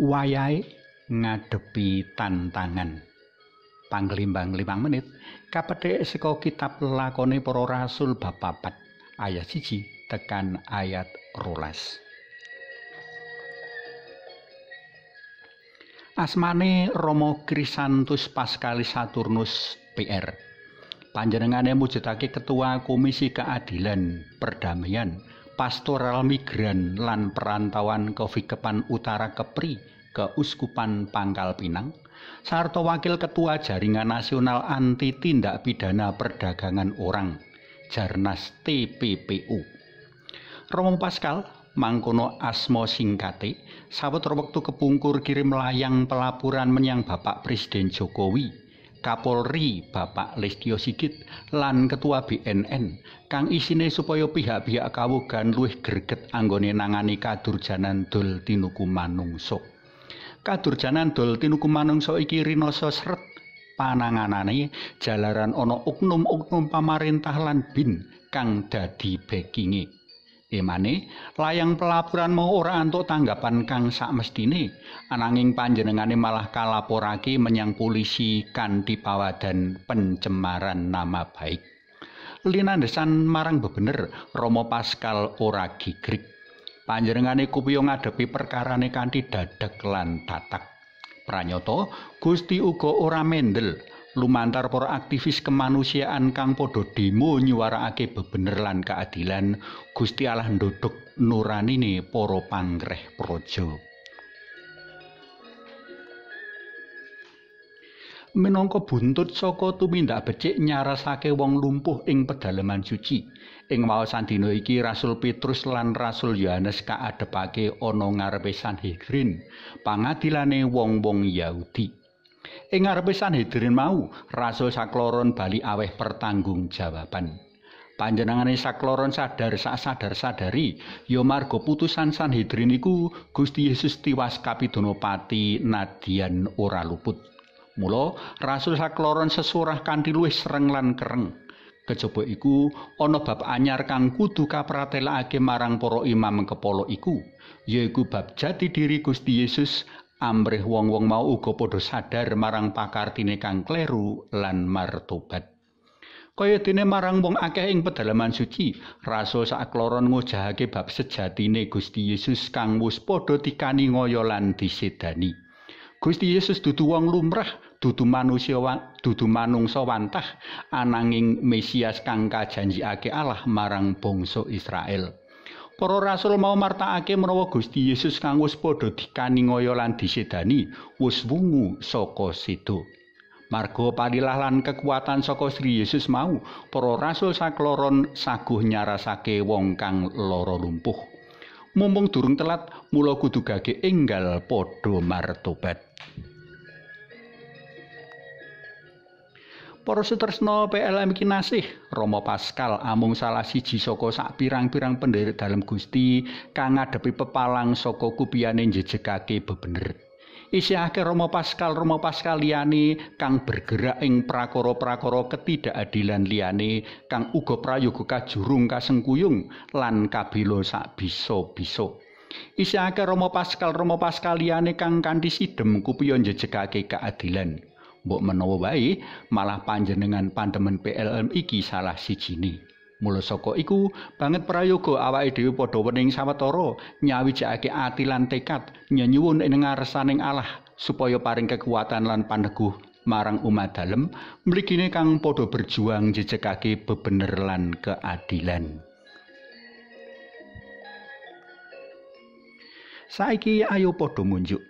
wayai ngadepi tantangan. Panglimbang 5 menit kapethik seko kitab lakoni para rasul bab ayat siji tekan ayat rulas. Asmane Romo Krisantus Paskali Saturnus PR. Panjenengane mujudake Ketua Komisi Keadilan Perdamaian pastoral migran lan perantauan Vikepan Utara Kepri Keuskupan Pangkal Pinang Sarto wakil ketua Jaringan Nasional Anti Tindak Pidana Perdagangan Orang Jarnas TPPU Romo Pascal mangkono Asmo singkate sawetara wektu kepungkur kirim layang pelaporan menyang Bapak Presiden Jokowi Kapolri Bapak Listio Sigit lan Ketua BNN kang isine supaya pihak-pihak kawugan luwih greget anggone nangani kadurjanan dol tinuku manungsa. Kadurjanan dol tinuku manungsa iki rinasa sret pananganane jalaran ana uknum-uknum pamarintah lan bin kang dadi backinge Emane layang pelaporan mau ora antuk tanggapan kang sak mestine ananging panjenengane malah kalaporake menyang polisi kanthi pawadan pencemaran nama baik linandesan marang bebener Romo Pascal ora gigrik panjenengane kupiyo ngadepi perkarane kanthi dadek lan tatak pranyoto Gusti uga ora mendel lumantar para aktivis kemanusiaan kang padha demo nyuarakake bebener lan keadilan Gusti Allah ndodhok nuranine para pangreh praja minangka buntut saka tumindak becik nyarasake wong lumpuh ing pedalaman suci ing waosan dina iki Rasul Petrus lan Rasul Yohanes kaadepake ana ngarepe Sanhedrin pangadilane wong-wong Yahudi ing ngarepe Sanhedrin mau rasul sakloron bali aweh jawaban. Panjenengane sakloron sadar sak sadar sadari ya marga putusan Sanhedrin iku Gusti Yesus tiwas kapidonopati Nadian ora luput. Mula rasul sakloron sesurah kanthi luwih sereng lan kereng. Kejaba iku ana bab anyar kang kudu kapratelakake marang para imam kepala iku, yaiku bab jati diri Gusti Yesus Amrih wong-wong mau uga padha sadar marang pakartine kang kleru lan martobat. Kaya dene marang wong akeh ing pedalaman suci, rasa sakloron ngojahake bab sejatine Gusti Yesus kang wis padha dikani lan disedani. Gusti Yesus dudu wong lumrah, dudu manusia, dudu manungsa wantah ananging Mesias kang kajanjiake Allah marang bangsa Israel. Para rasul mau martakake menawa Gusti Yesus kang wis padha dikaningaya lan disedani wis wungu saka sedo. Margo padilah lan kekuatan saka Sri Yesus mau, para rasul sakloron saguh nyarasake wong kang lara lumpuh. Mumpung durung telat, mula kudu gage enggal padha martobat. Para sutresna PLM kinasih Romo Pascal amung salah siji saka sak pirang-pirang pendhiri dalam Gusti kang ngadepi pepalang saka kupiane jejegake bebener. Isiake Romo Pascal Romo Pascal liyane kang bergerak ing prakara-prakara ketidakadilan liyane kang uga prayoga kajurung kasengkuyung lan kabilo sak bisa-bisa. Isiake Romo Pascal Romo Pascal liyane kang kanthi sidem kupiyo jejegake keadilan. mbok menawa wae malah panjenengan pandemen PLM iki salah sijine. Mula saka iku banget prayoga awake dhewe padha wening sawetara nyawijake ati lan tekad nyenyuwun ing ngarsaning Allah supaya paring kekuatan lan pandeguh marang umat dalem mligine kang padha berjuang jejegake bebener lan keadilan. Saiki ayo padha munjuk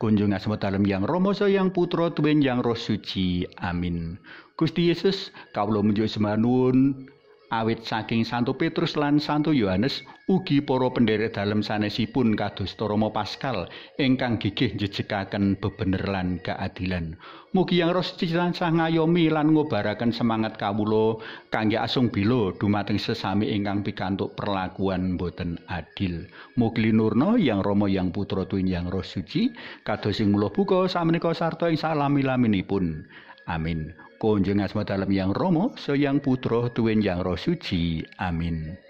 Kunjung alam yang romoso yang putra tuwin yang roh suci. Amin. Gusti Yesus, kawula menjuk semanun awit saking Santo Petrus lan Santo Yohanes ugi para pendherek dalem sanesipun kados Romo Pascal ingkang gigih jejekaken bebener lan keadilan. Mugi yang Roh Suci tansah ngayomi lan ngobaraken semangat kawulo kangge asung bilo dumateng sesami ingkang pikantuk perlakuan boten adil. Mugi linurna yang Romo yang Putra Tuhan yang Roh Suci kados ing mulo buka sarta ing salami-laminipun. Amin. Konjeng asma dalam yang Romo, so yang Putra, Tuwin yang Roh Suci. Amin.